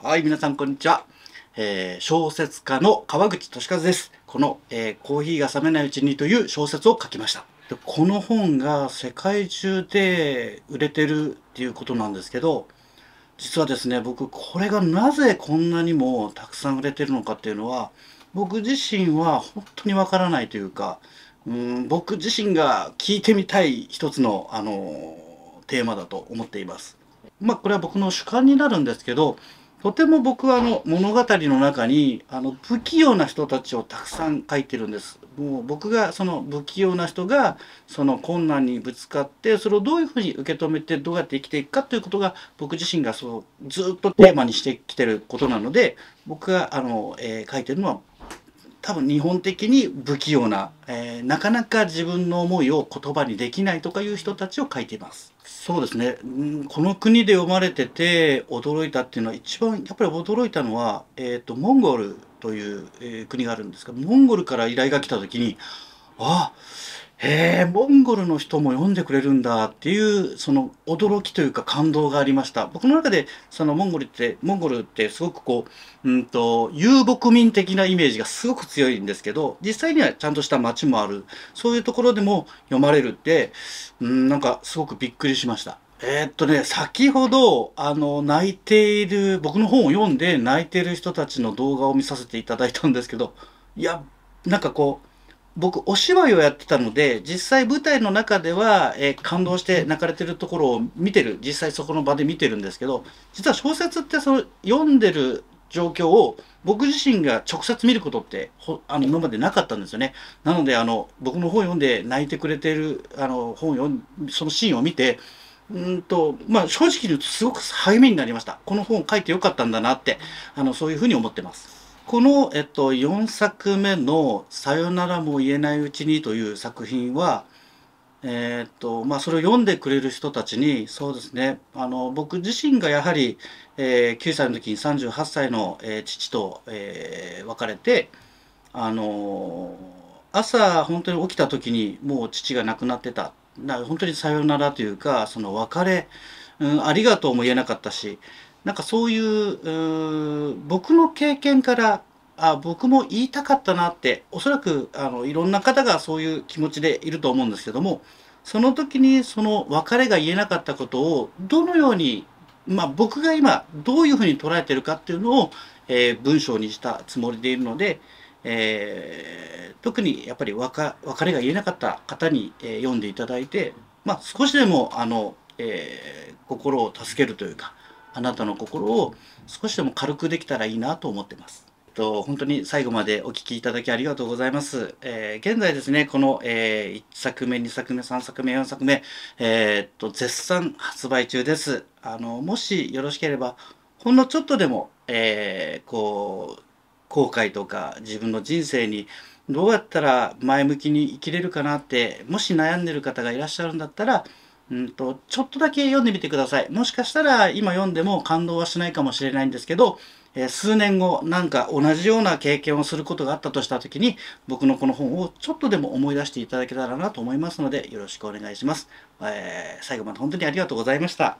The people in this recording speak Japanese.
はい、皆さんこんにちは。えー、小説家の川口俊和です。この、えー、コーヒーが冷めないうちにという小説を書きました。でこの本が世界中で売れてるっていうことなんですけど、実はですね、僕これがなぜこんなにもたくさん売れてるのかっていうのは、僕自身は本当にわからないというか、うん僕自身が聞いてみたい一つの、あのー、テーマだと思っています。まあこれは僕の主観になるんですけど、とても僕はあの物語の中にあの不器用な人たちをたくさん書いてるんです。もう僕がその不器用な人がその困難にぶつかってそれをどういうふうに受け止めてどうやって生きていくかということが僕自身がそうずっとテーマにしてきてることなので僕があの、えー、書いてるのは多分日本的に不器用な、えー、なかなか自分の思いを言葉にできないとかいう人たちを書いています。そうですね、うん、この国で生まれてて驚いたっていうのは一番やっぱり驚いたのは、えーと、とモンゴルという、えー、国があるんですがモンゴルから依頼が来た時にあへえモンゴルの人も読んでくれるんだっていうその驚きというか感動がありました僕の中でそのモンゴルってモンゴルってすごくこう、うんと、と遊牧民的なイメージがすごく強いんですけど実際にはちゃんとした街もあるそういうところでも読まれるって、うん、なんかすごくびっくりしました。えー、っとね、先ほど、あの、泣いている、僕の本を読んで泣いている人たちの動画を見させていただいたんですけど、いや、なんかこう、僕お芝居をやってたので実際舞台の中では、えー、感動して泣かれてるところを見てる実際そこの場で見てるんですけど実は小説ってその読んでる状況を僕自身が直接見ることってあの今までなかったんですよね。なのであの僕の本読んで泣いてくれてるあの本読んそのシーンを見てうんとまあ正直に言うとすごく励みになりました。この本書いてよかったんだなってあのそういうふうに思ってます。この、えっと、4作目の「さよならも言えないうちに」という作品は、えー、っとまあ、それを読んでくれる人たちにそうですねあの僕自身がやはり、えー、9歳の時に38歳の、えー、父と、えー、別れて、あの朝本当に起きた時にもう父が亡くなってた本当にさよならというかその別れ、うん、ありがとうも言えなかったしなんかそういう僕の経験からあ僕も言いたかったなっておそらくあのいろんな方がそういう気持ちでいると思うんですけどもその時にその別れが言えなかったことをどのように、まあ、僕が今どういうふうに捉えてるかっていうのを、えー、文章にしたつもりでいるので、えー、特にやっぱり別れが言えなかった方に、えー、読んでいただいて、まあ、少しでもあの、え心を助けるというか。あなたの心を少しでも軽くできたらいいなと思ってます。と本当に最後までお聴きいただきありがとうございます。えー、現在ですね、この、えー、1作目、2作目、3作目、4作目、えー、っと、絶賛発売中です。あの、もしよろしければ、ほんのちょっとでも、えこう、後悔とか自分の人生にどうやったら前向きに生きれるかなって、もし悩んでる方がいらっしゃるんだったら、うんと、ちょっとだけ読んでみてください。もしかしたら今読んでも感動はしないかもしれないんですけど、え数年後なんか同じような経験をすることがあったとした時に僕のこの本をちょっとでも思い出していただけたらなと思いますのでよろしくお願いします。えー、最後まで本当にありがとうございました。